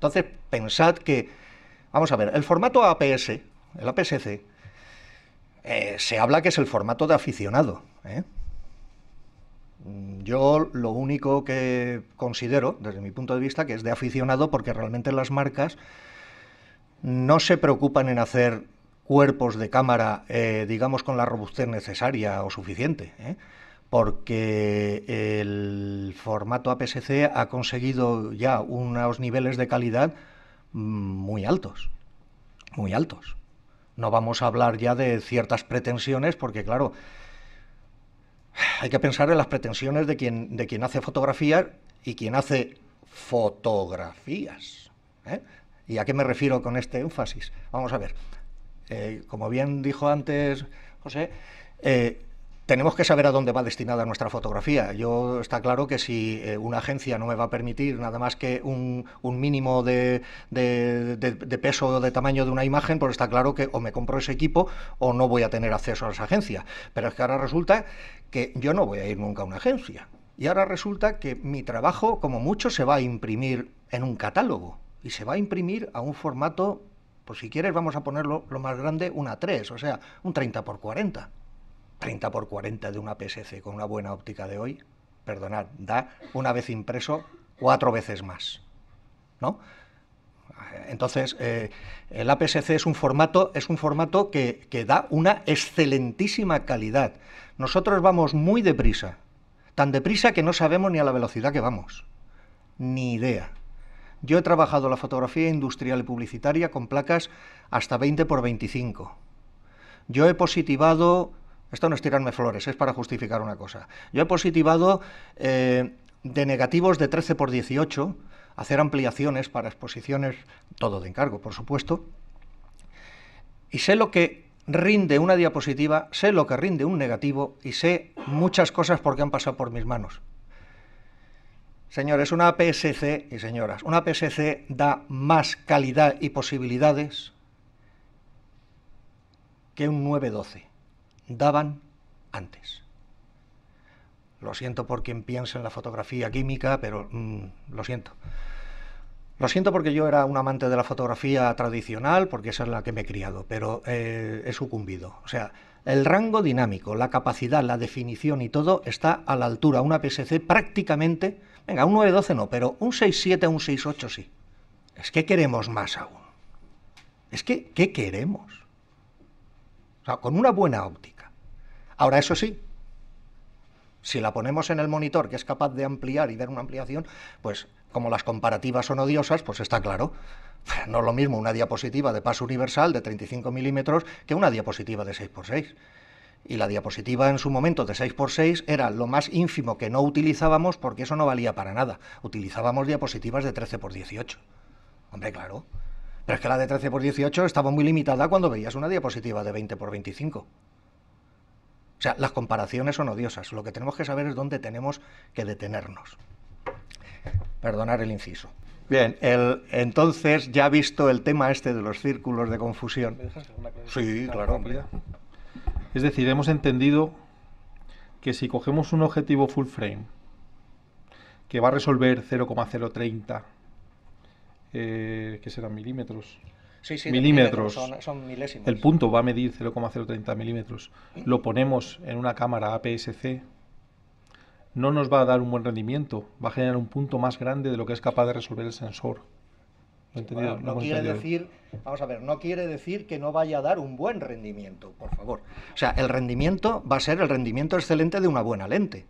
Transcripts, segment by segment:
Entonces, pensad que, vamos a ver, el formato APS, el aps eh, se habla que es el formato de aficionado. ¿eh? Yo lo único que considero, desde mi punto de vista, que es de aficionado porque realmente las marcas no se preocupan en hacer cuerpos de cámara, eh, digamos, con la robustez necesaria o suficiente porque el formato aps ha conseguido ya unos niveles de calidad mm, muy altos, muy altos. No vamos a hablar ya de ciertas pretensiones, porque claro, hay que pensar en las pretensiones de quien, de quien hace fotografías y quien hace fotografías. ¿eh? ¿Y a qué me refiero con este énfasis? Vamos a ver. Eh, como bien dijo antes José, eh, tenemos que saber a dónde va destinada nuestra fotografía. Yo está claro que si eh, una agencia no me va a permitir nada más que un, mínimo de, peso o de tamaño de una imagen, pues está claro que o me compro ese equipo o no voy a tener acceso a esa agencia. Pero es que ahora resulta que yo no voy a ir nunca a una agencia. Y ahora resulta que mi trabajo, como mucho, se va a imprimir en un catálogo. Y se va a imprimir a un formato, ...por pues si quieres vamos a ponerlo lo más grande, una 3, o sea, un 30 por 40. 30 por 40 de una PSC con una buena óptica de hoy, perdonad, da una vez impreso cuatro veces más. ¿no? Entonces, eh, el APS-C es un formato, es un formato que, que, da una excelentísima calidad. Nosotros vamos muy deprisa, tan deprisa que no sabemos ni a la velocidad que vamos, ni idea. Yo he trabajado la fotografía industrial y publicitaria con placas hasta 20 por 25. Yo he positivado esto no es tirarme flores, es para justificar una cosa. Yo he positivado eh, de negativos de 13 por 18, hacer ampliaciones para exposiciones, todo de encargo, por supuesto, y sé lo que rinde una diapositiva, sé lo que rinde un negativo y sé muchas cosas porque han pasado por mis manos. Señores, una PSC, y señoras, una PSC da más calidad y posibilidades que un 912 daban antes. Lo siento por quien piensa en la fotografía química, pero mm, lo siento. Lo siento porque yo era un amante de la fotografía tradicional, porque esa es la que me he criado, pero eh, he sucumbido. O sea, el rango dinámico, la capacidad, la definición y todo está a la altura. Una PSC prácticamente, venga, un 912 no, pero un 67, un 68 sí. Es que queremos más aún. Es que, ¿qué queremos? O sea, con una buena óptica Ahora, eso sí, si la ponemos en el monitor, que es capaz de ampliar y dar una ampliación, pues como las comparativas son odiosas, pues está claro. No es lo mismo una diapositiva de paso universal de 35 milímetros que una diapositiva de 6x6. Y la diapositiva en su momento de 6x6 era lo más ínfimo que no utilizábamos porque eso no valía para nada. Utilizábamos diapositivas de 13x18. Hombre, claro. Pero es que la de 13x18 estaba muy limitada cuando veías una diapositiva de 20x25. O sea, las comparaciones son odiosas. Lo que tenemos que saber es dónde tenemos que detenernos. Perdonar el inciso. Bien, el, entonces ya visto el tema este de los círculos de confusión. sí, claro. Es decir, hemos entendido que si cogemos un objetivo full frame que va a resolver 0,030, eh, que serán milímetros, milímetros. Son, milésimos. El punto va a medir 0,030 milímetros. Lo ponemos en una cámara APS-C. No nos va a dar un buen rendimiento. Va a generar un punto más grande de lo que es capaz de resolver el sensor. ¿Lo no, quiere decir, vamos a ver, no quiere decir que no vaya a dar un buen rendimiento, por favor. O sea, el rendimiento va a ser el rendimiento excelente de una buena lente.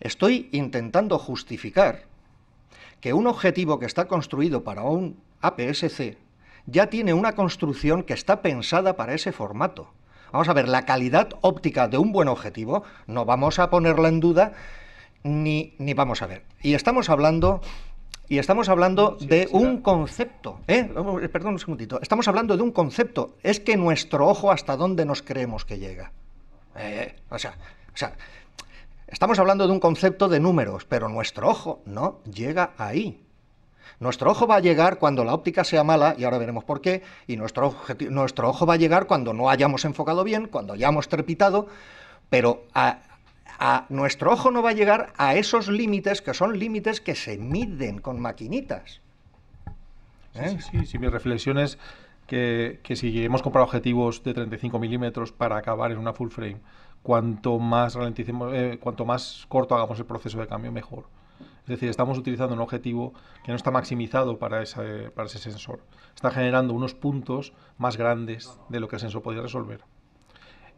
Estoy intentando justificar que un objetivo que está construido para un APS-C ya tiene una construcción que está pensada para ese formato. Vamos a ver, la calidad óptica de un buen objetivo no vamos a ponerla en duda ni, ni vamos a ver. Y estamos hablando y estamos hablando de un concepto. ¿eh? Perdón un segundito. Estamos hablando de un concepto. Es que nuestro ojo hasta dónde nos creemos que llega. Eh, eh, o sea, estamos hablando de un concepto de números, pero nuestro ojo no llega ahí. Nuestro ojo va a llegar cuando la óptica sea mala, y ahora veremos por qué, y nuestro, ojo va a llegar cuando no hayamos enfocado bien, cuando hayamos trepitado, pero a, nuestro ojo no va a llegar a esos límites que son límites que se miden con maquinitas. Sí, si ¿Eh? mi reflexión es que, si hemos comprado objetivos de 35 milímetros para acabar en una full frame, cuanto más eh, cuanto más corto hagamos el proceso de cambio, mejor. Es decir, estamos utilizando un objetivo que no está maximizado para ese, sensor. Está generando unos puntos más grandes de lo que el sensor podría resolver.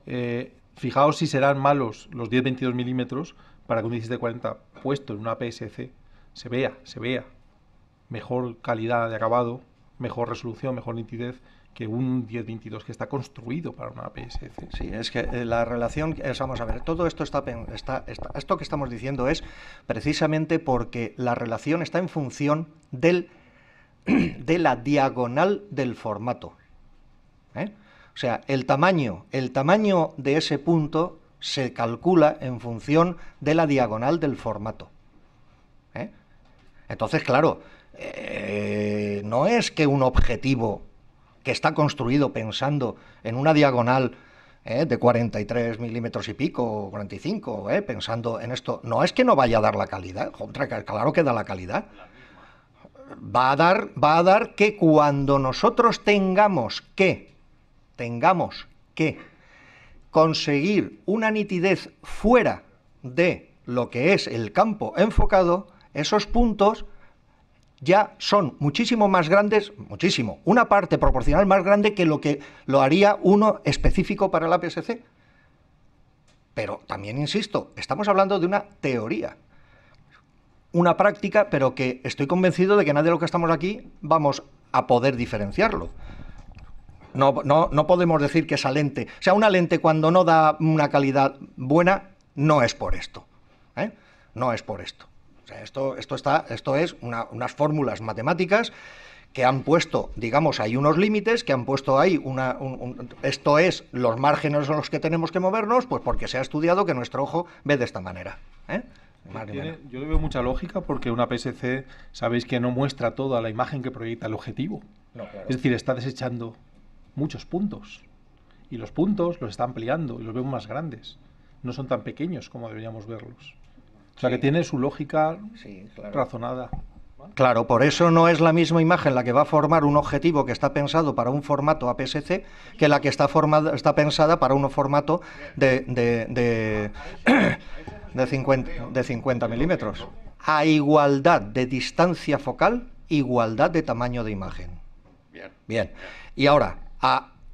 Eh, fijaos si serán malos los 10-22 milímetros para que un 1740 puesto en una PSC se vea, se vea. Mejor calidad de acabado, mejor resolución, mejor nitidez que un 1022 que está construido para una PSC. Sí, es que eh, la relación, eh, vamos a ver, todo esto está, esto que estamos diciendo es precisamente porque la relación está en función del, de la diagonal del formato. ¿eh? O sea, el tamaño, el tamaño de ese punto se calcula en función de la diagonal del formato. Entonces, claro, no es que un objetivo que está construido pensando en una diagonal eh, de 43 milímetros y pico, 45, eh, pensando en esto. No es que no vaya a dar la calidad, claro que da la calidad. Va a dar, va a dar que cuando nosotros tengamos que, tengamos que conseguir una nitidez fuera de lo que es el campo enfocado, esos puntos ya son muchísimo más grandes, muchísimo, una parte proporcional más grande que lo que lo haría uno específico para la PSC. Pero también insisto, estamos hablando de una teoría, una práctica, pero que estoy convencido de que nadie de los que estamos aquí vamos a poder diferenciarlo. No, no, no podemos decir que esa lente, o sea, una lente cuando no da una calidad buena, no es por esto. ¿eh? No es por esto. O sea, esto, esto, está, esto es unas fórmulas matemáticas que han puesto, digamos, hay unos límites, que han puesto ahí una, esto es los márgenes en los que tenemos que movernos, pues porque se ha estudiado que nuestro ojo ve de esta manera. ¿eh? yo le veo mucha lógica porque una PSC sabéis que no muestra toda la imagen que proyecta el objetivo. Es decir, está desechando muchos puntos y los puntos los está ampliando y los vemos más grandes. No son tan pequeños como deberíamos verlos. O sea, que tiene su lógica razonada. Claro, por eso no es la misma imagen la que va a formar un objetivo que está pensado para un formato APS-C que la que está, formada, está pensada para un formato de, de, de, de 50, de 50 milímetros. A igualdad de distancia focal, igualdad de tamaño de imagen. Bien. Bien. Y ahora,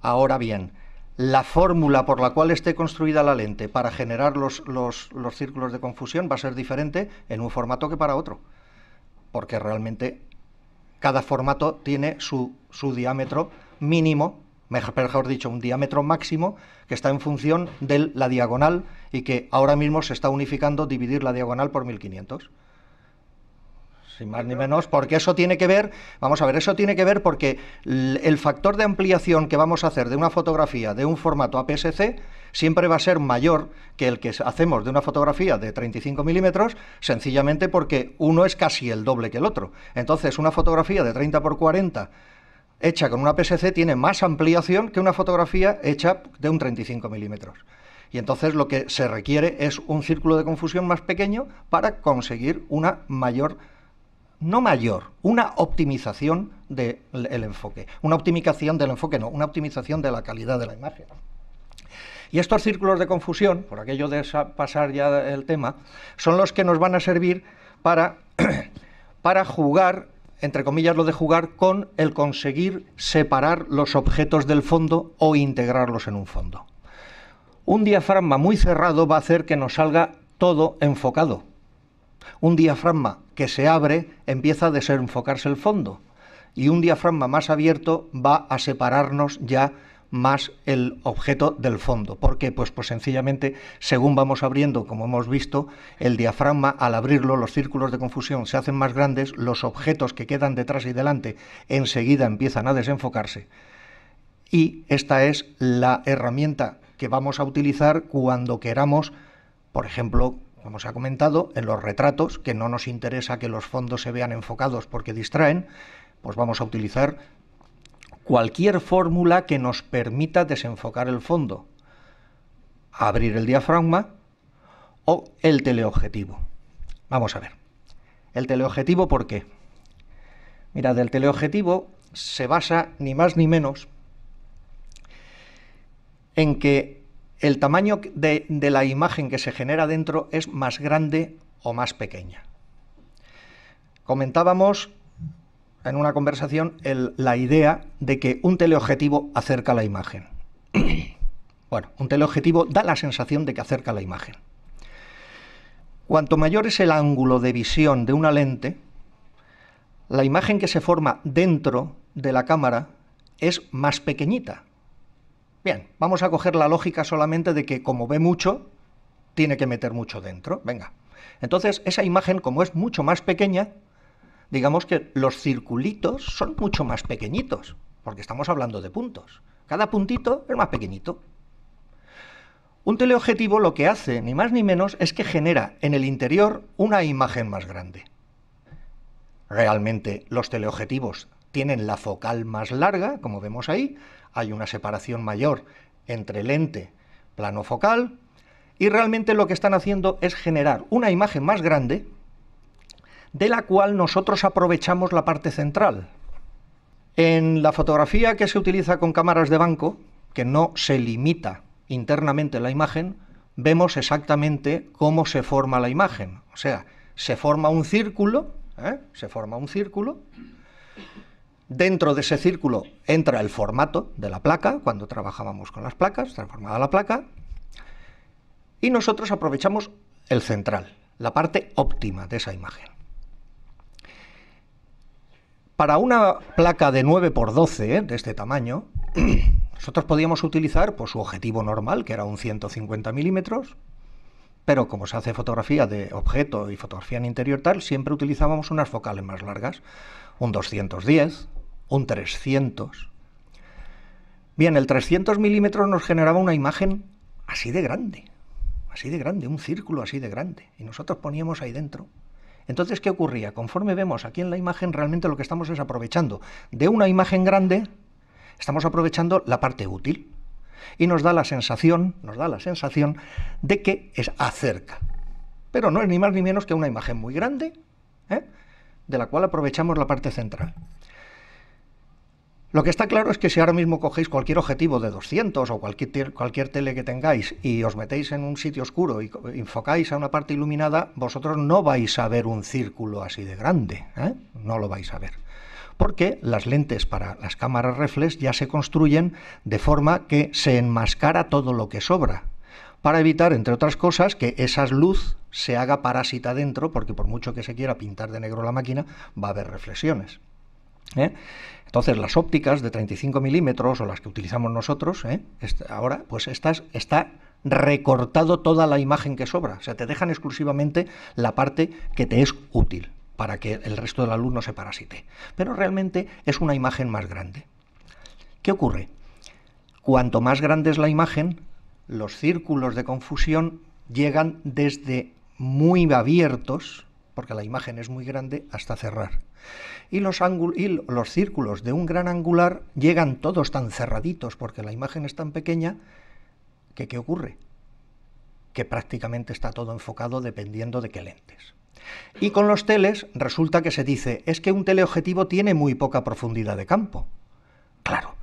ahora bien, la fórmula por la cual esté construida la lente para generar los, círculos de confusión va a ser diferente en un formato que para otro, porque realmente cada formato tiene su, diámetro mínimo, mejor, mejor, dicho, un diámetro máximo que está en función de la diagonal y que ahora mismo se está unificando dividir la diagonal por 1500 sin más ni menos, porque eso tiene que ver, vamos a ver, eso tiene que ver porque el factor de ampliación que vamos a hacer de una fotografía de un formato APS-C siempre va a ser mayor que el que hacemos de una fotografía de 35 milímetros, sencillamente porque uno es casi el doble que el otro. Entonces, una fotografía de 30 por 40 hecha con una c tiene más ampliación que una fotografía hecha de un 35 milímetros. Y entonces lo que se requiere es un círculo de confusión más pequeño para conseguir una mayor no mayor, una optimización del enfoque. Una optimización del enfoque, no, una optimización de la calidad de la imagen. Y estos círculos de confusión, por aquello de pasar ya el tema, son los que nos van a servir para, para jugar, entre comillas lo de jugar, con el conseguir separar los objetos del fondo o integrarlos en un fondo. Un diafragma muy cerrado va a hacer que nos salga todo enfocado, un diafragma que se abre empieza a desenfocarse el fondo y un diafragma más abierto va a separarnos ya más el objeto del fondo. ¿Por qué? Pues, pues, sencillamente, según vamos abriendo, como hemos visto, el diafragma, al abrirlo, los círculos de confusión se hacen más grandes, los objetos que quedan detrás y delante enseguida empiezan a desenfocarse. Y esta es la herramienta que vamos a utilizar cuando queramos, por ejemplo, como se ha comentado, en los retratos, que no nos interesa que los fondos se vean enfocados porque distraen, pues vamos a utilizar cualquier fórmula que nos permita desenfocar el fondo, abrir el diafragma o el teleobjetivo. Vamos a ver. ¿El teleobjetivo por qué? Mirad, el teleobjetivo se basa ni más ni menos en que el tamaño de, la imagen que se genera dentro es más grande o más pequeña. Comentábamos en una conversación la idea de que un teleobjetivo acerca la imagen. Bueno, un teleobjetivo da la sensación de que acerca la imagen. Cuanto mayor es el ángulo de visión de una lente, la imagen que se forma dentro de la cámara es más pequeñita. Bien, vamos a coger la lógica solamente de que como ve mucho, tiene que meter mucho dentro. Venga. Entonces, esa imagen, como es mucho más pequeña, digamos que los circulitos son mucho más pequeñitos, porque estamos hablando de puntos. Cada puntito es más pequeñito. Un teleobjetivo lo que hace, ni más ni menos, es que genera en el interior una imagen más grande. Realmente los teleobjetivos tienen la focal más larga, como vemos ahí, hay una separación mayor entre lente, plano focal y realmente lo que están haciendo es generar una imagen más grande de la cual nosotros aprovechamos la parte central. En la fotografía que se utiliza con cámaras de banco, que no se limita internamente la imagen, vemos exactamente cómo se forma la imagen. O sea, se forma un círculo, ¿eh? se forma un círculo Dentro de ese círculo entra el formato de la placa, cuando trabajábamos con las placas, transformada la placa, y nosotros aprovechamos el central, la parte óptima de esa imagen. Para una placa de 9x12 ¿eh? de este tamaño, nosotros podíamos utilizar pues, su objetivo normal, que era un 150 milímetros, pero como se hace fotografía de objeto y fotografía en interior tal, siempre utilizábamos unas focales más largas, un 210, un 300. Bien, el 300 milímetros nos generaba una imagen así de grande, así de grande, un círculo así de grande, y nosotros poníamos ahí dentro. Entonces, ¿qué ocurría? Conforme vemos aquí en la imagen, realmente lo que estamos es aprovechando de una imagen grande, estamos aprovechando la parte útil, y nos da la sensación, nos da la sensación de que es acerca. Pero no es ni más ni menos que una imagen muy grande, ¿eh? de la cual aprovechamos la parte central. Lo que está claro es que si ahora mismo cogéis cualquier objetivo de 200 o cualquier, cualquier tele que tengáis y os metéis en un sitio oscuro y enfocáis a una parte iluminada, vosotros no vais a ver un círculo así de grande, ¿eh? no lo vais a ver. Porque las lentes para las cámaras reflex ya se construyen de forma que se enmascara todo lo que sobra, para evitar, entre otras cosas, que esa luz se haga parásita dentro, porque por mucho que se quiera pintar de negro la máquina, va a haber reflexiones. ¿eh? Entonces, las ópticas de 35 milímetros o las que utilizamos nosotros, ¿eh? ahora, pues estas, está recortado toda la imagen que sobra. O sea, te dejan exclusivamente la parte que te es útil para que el resto de la luz no se parasite. Pero realmente es una imagen más grande. ¿Qué ocurre? Cuanto más grande es la imagen, los círculos de confusión llegan desde muy abiertos porque la imagen es muy grande, hasta cerrar. Y los, los círculos de un gran angular llegan todos tan cerraditos porque la imagen es tan pequeña que ¿qué ocurre? Que prácticamente está todo enfocado dependiendo de qué lentes. Y con los teles resulta que se dice, es que un teleobjetivo tiene muy poca profundidad de campo. Claro,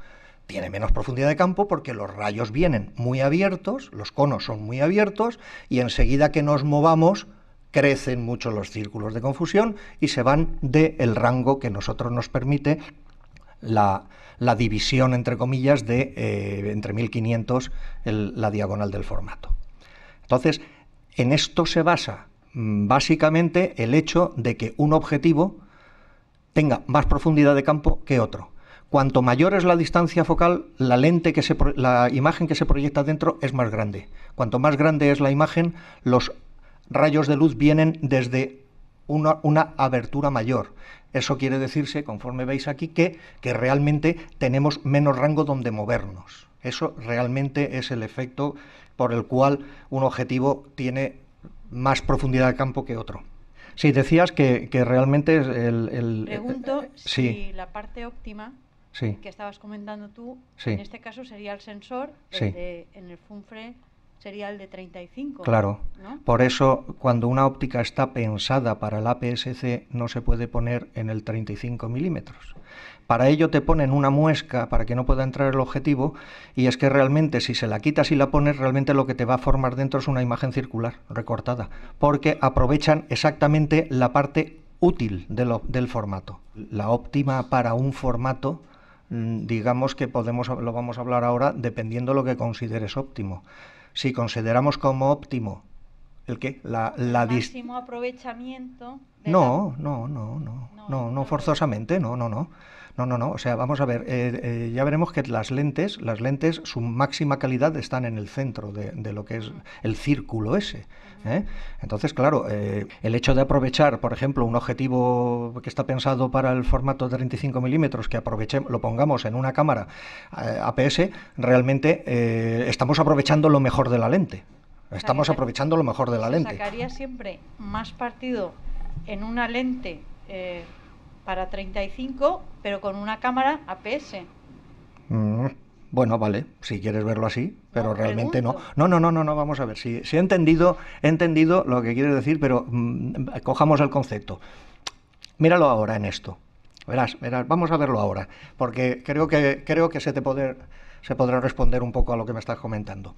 tiene menos profundidad de campo porque los rayos vienen muy abiertos, los conos son muy abiertos y enseguida que nos movamos crecen mucho los círculos de confusión y se van del el rango que nosotros nos permite la, división, entre comillas, de eh, entre 1500 la diagonal del formato. Entonces, en esto se basa mm, básicamente el hecho de que un objetivo tenga más profundidad de campo que otro. Cuanto mayor es la distancia focal, la lente que se la imagen que se proyecta dentro es más grande. Cuanto más grande es la imagen, los rayos de luz vienen desde una, una abertura mayor. Eso quiere decirse, conforme veis aquí, que, que, realmente tenemos menos rango donde movernos. Eso realmente es el efecto por el cual un objetivo tiene más profundidad de campo que otro. Sí, decías que, realmente el, eh, eh, si la parte óptima que estabas comentando tú, en este caso sería el sensor en el funfre sería el de 35. Claro. Por eso, cuando una óptica está pensada para el APS-C, no se puede poner en el 35 milímetros. Para ello te ponen una muesca para que no pueda entrar el objetivo y es que realmente si se la quitas y la pones, realmente lo que te va a formar dentro es una imagen circular recortada, porque aprovechan exactamente la parte útil del, del formato. La óptima para un formato mm, digamos que podemos lo vamos a hablar ahora dependiendo lo que consideres óptimo si consideramos como óptimo ¿El La, la aprovechamiento. no, no, no, no, no, no, forzosamente, no, no, no. No, no, no. O sea, vamos a ver, eh, eh, ya veremos que las lentes, las lentes, su máxima calidad están en el centro de, lo que es el círculo ese. ¿eh? Entonces, claro, el hecho de aprovechar, por ejemplo, un objetivo que está pensado para el formato de 35 milímetros, que aprovechemos, lo pongamos en una cámara APS, realmente estamos aprovechando lo mejor de la lente. Estamos aprovechando lo mejor de la lente. Sacaría siempre más partido en una lente eh, para 35, pero con una cámara APS. Mm, bueno, vale, si quieres verlo así, pero realmente no. No, no, no, no, no, vamos a ver. Si, si he entendido, entendido lo que quieres decir, pero mm, cojamos el concepto. Míralo ahora en esto. Verás, verás, vamos a verlo ahora, porque creo que, creo que se te poder, se podrá responder un poco a lo que me estás comentando.